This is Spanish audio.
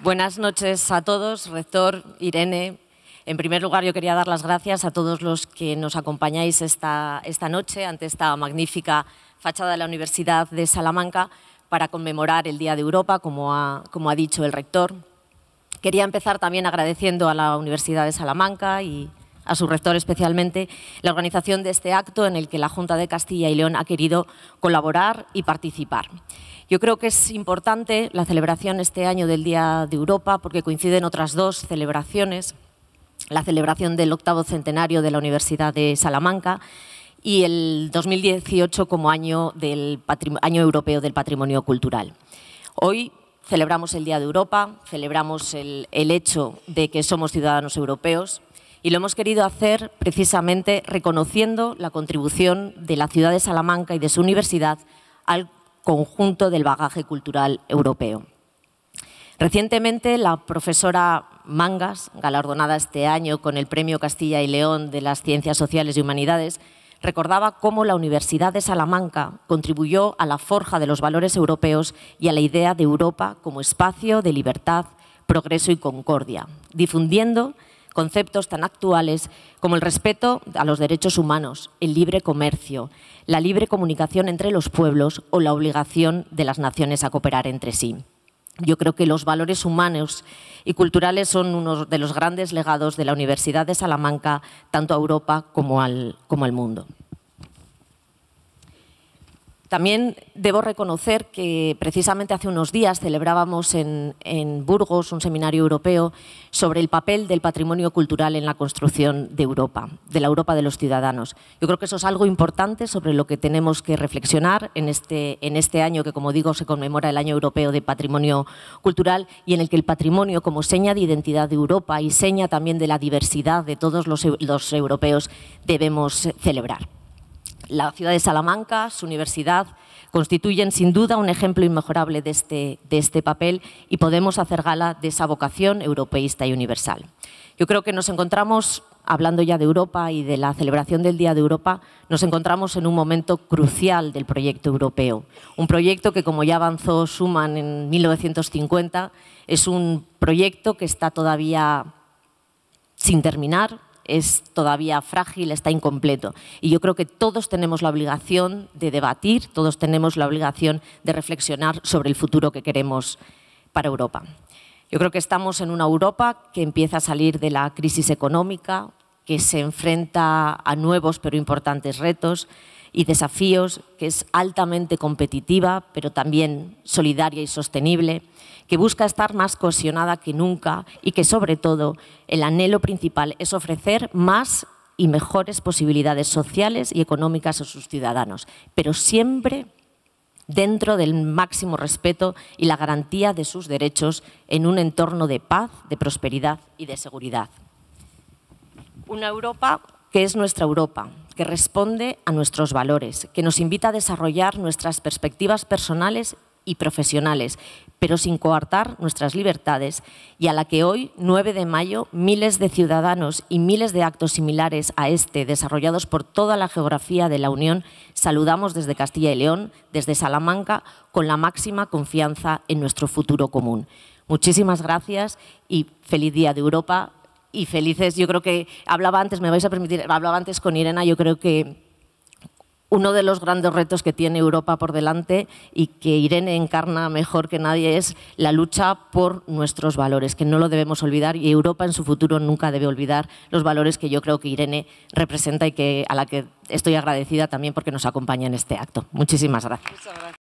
Buenas noches a todos, rector, Irene. En primer lugar, yo quería dar las gracias a todos los que nos acompañáis esta, noche ante esta magnífica fachada de la Universidad de Salamanca para conmemorar el Día de Europa, como ha dicho el rector. Quería empezar también agradeciendo a la Universidad de Salamanca y a su rector especialmente, la organización de este acto en el que la Junta de Castilla y León ha querido colaborar y participar. Yo creo que es importante la celebración este año del Día de Europa porque coinciden otras dos celebraciones, la celebración del octavo centenario de la Universidad de Salamanca y el 2018 como año, del año europeo del patrimonio cultural. Hoy celebramos el Día de Europa, celebramos el, el hecho de que somos ciudadanos europeos, y lo hemos querido hacer precisamente reconociendo la contribución de la ciudad de Salamanca y de su universidad al conjunto del bagaje cultural europeo. Recientemente, la profesora Mangas, galardonada este año con el Premio Castilla y León de las Ciencias Sociales y Humanidades, recordaba cómo la Universidad de Salamanca contribuyó a la forja de los valores europeos y a la idea de Europa como espacio de libertad, progreso y concordia, difundiendo conceptos tan actuales como el respeto a los derechos humanos, el libre comercio, la libre comunicación entre los pueblos o la obligación de las naciones a cooperar entre sí. Yo creo que los valores humanos y culturales son uno de los grandes legados de la Universidad de Salamanca, tanto a Europa como al, como al mundo. También debo reconocer que precisamente hace unos días celebrábamos en, Burgos un seminario europeo sobre el papel del patrimonio cultural en la construcción de Europa, de la Europa de los ciudadanos. Yo creo que eso es algo importante sobre lo que tenemos que reflexionar en este, este año que, como digo, se conmemora el Año Europeo de Patrimonio Cultural y en el que el patrimonio como seña de identidad de Europa y seña también de la diversidad de todos los europeos debemos celebrar. La ciudad de Salamanca, su universidad, constituyen sin duda un ejemplo inmejorable de este, de este papel y podemos hacer gala de esa vocación europeísta y universal. Yo creo que nos encontramos, hablando ya de Europa y de la celebración del Día de Europa, nos encontramos en un momento crucial del proyecto europeo. Un proyecto que, como ya avanzó Schuman en 1950, es un proyecto que está todavía sin terminar, es todavía frágil, está incompleto. Y yo creo que todos tenemos la obligación de debatir, todos tenemos la obligación de reflexionar sobre el futuro que queremos para Europa. Yo creo que estamos en una Europa que empieza a salir de la crisis económica, que se enfrenta a nuevos pero importantes retos y desafíos, que es altamente competitiva, pero también solidaria y sostenible, que busca estar más cohesionada que nunca y que, sobre todo, el anhelo principal es ofrecer más y mejores posibilidades sociales y económicas a sus ciudadanos, pero siempre dentro del máximo respeto y la garantía de sus derechos en un entorno de paz, de prosperidad y de seguridad. Una Europa que es nuestra Europa, que responde a nuestros valores, que nos invita a desarrollar nuestras perspectivas personales y profesionales, pero sin coartar nuestras libertades, y a la que hoy, 9 de mayo, miles de ciudadanos y miles de actos similares a este, desarrollados por toda la geografía de la Unión, saludamos desde Castilla y León, desde Salamanca, con la máxima confianza en nuestro futuro común. Muchísimas gracias y feliz Día de Europa, y felices. Yo creo que hablaba antes, me vais a permitir, hablaba antes con Irena, yo creo que uno de los grandes retos que tiene Europa por delante y que Irene encarna mejor que nadie es la lucha por nuestros valores, que no lo debemos olvidar y Europa en su futuro nunca debe olvidar los valores que yo creo que Irene representa y que, a la que estoy agradecida también porque nos acompaña en este acto. Muchísimas gracias.